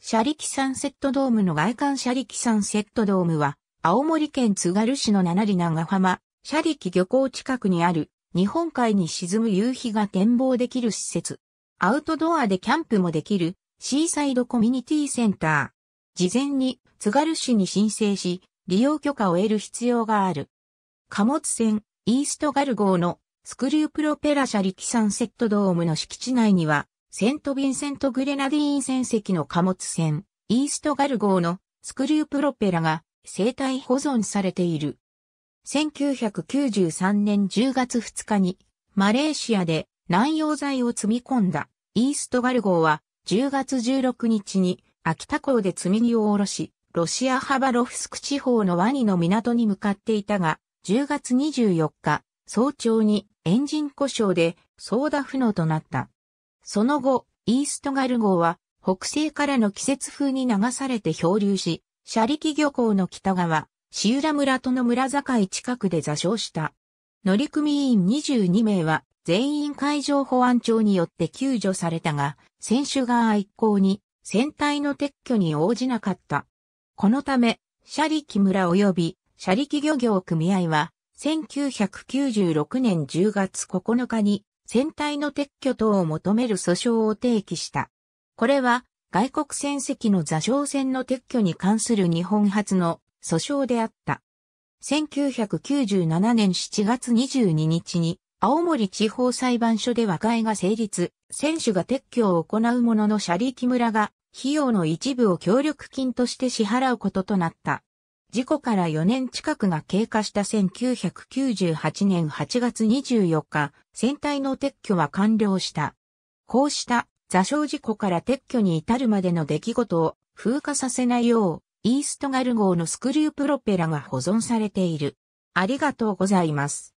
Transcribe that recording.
車力サンセットドームの外観車力サンセットドームは、青森県津軽市の七里長浜、車力漁港近くにある、日本海に沈む夕日が展望できる施設。アウトドアでキャンプもできる、シーサイドコミュニティセンター。事前に津軽市に申請し、利用許可を得る必要がある。貨物船、イーストガル号のスクリュープロペラ車力サンセットドームの敷地内には、セント・ヴィンセント・グレナディーン船籍の貨物船、イースト・ガル号のスクリュープロペラが生体保存されている。1993年10月2日にマレーシアで南洋剤を積み込んだイーストガル号は10月16日に秋田港で積み荷を下ろし、ロシアハバロフスク地方のワニの港に向かっていたが、10月24日、早朝にエンジン故障でソーダ不能となった。その後、イーストガル号は北西からの季節風に流されて漂流し、リ力漁港の北側、シウラ村との村境近くで座礁した。乗組員22名は全員海上保安庁によって救助されたが、選手側一行に船体の撤去に応じなかった。このため、リ力村及びリ力漁業組合は、1996年10月9日に船体の撤去等を求める訴訟を提起した。これは外国船籍の座礁船の撤去に関する日本初の訴訟であった。1997年7月22日に青森地方裁判所で和解が成立、選手が撤去を行うものの車力村が費用の一部を協力金として支払うこととなった。事故から4年近くが経過した1998年8月24日、船体の撤去は完了した。こうした座礁事故から撤去に至るまでの出来事を風化させないよう、イーストガル号のスクリュープロペラが保存されている。ありがとうございます。